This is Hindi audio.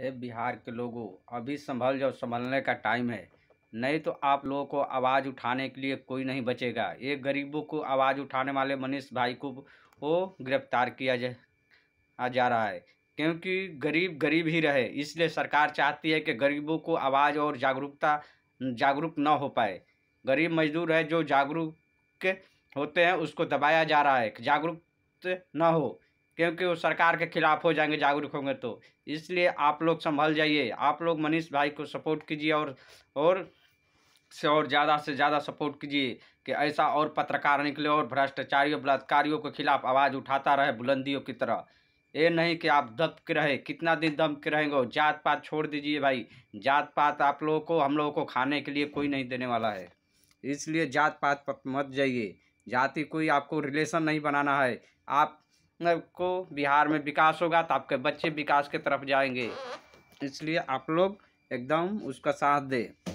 हे बिहार के लोगों अभी संभल जाओ संभलने का टाइम है नहीं तो आप लोगों को आवाज़ उठाने के लिए कोई नहीं बचेगा ये गरीबों को आवाज़ उठाने वाले मनीष भाई को वो गिरफ्तार किया जा जा रहा है क्योंकि गरीब गरीब ही रहे इसलिए सरकार चाहती है कि गरीबों को आवाज़ और जागरूकता जागरूक न हो पाए गरीब मजदूर है जो जागरूक होते हैं उसको दबाया जा रहा है जागरूक न हो क्योंकि वो सरकार के खिलाफ हो जाएंगे जागरूक होंगे तो इसलिए आप लोग संभल जाइए आप लोग मनीष भाई को सपोर्ट कीजिए और और से और ज़्यादा से ज़्यादा सपोर्ट कीजिए कि ऐसा और पत्रकार निकले और भ्रष्टाचारियों बलात्कारियों के खिलाफ आवाज़ उठाता रहे बुलंदियों की तरह ये नहीं कि आप दब के रहे कितना दिन दब के रहेंगे जात पात छोड़ दीजिए भाई जात पात आप लोगों को हम लोगों को खाने के लिए कोई नहीं देने वाला है इसलिए जात पात मत जाइए जाति कोई आपको रिलेशन नहीं बनाना है आप को बिहार में विकास होगा तो आपके बच्चे विकास के तरफ जाएंगे इसलिए आप लोग एकदम उसका साथ दें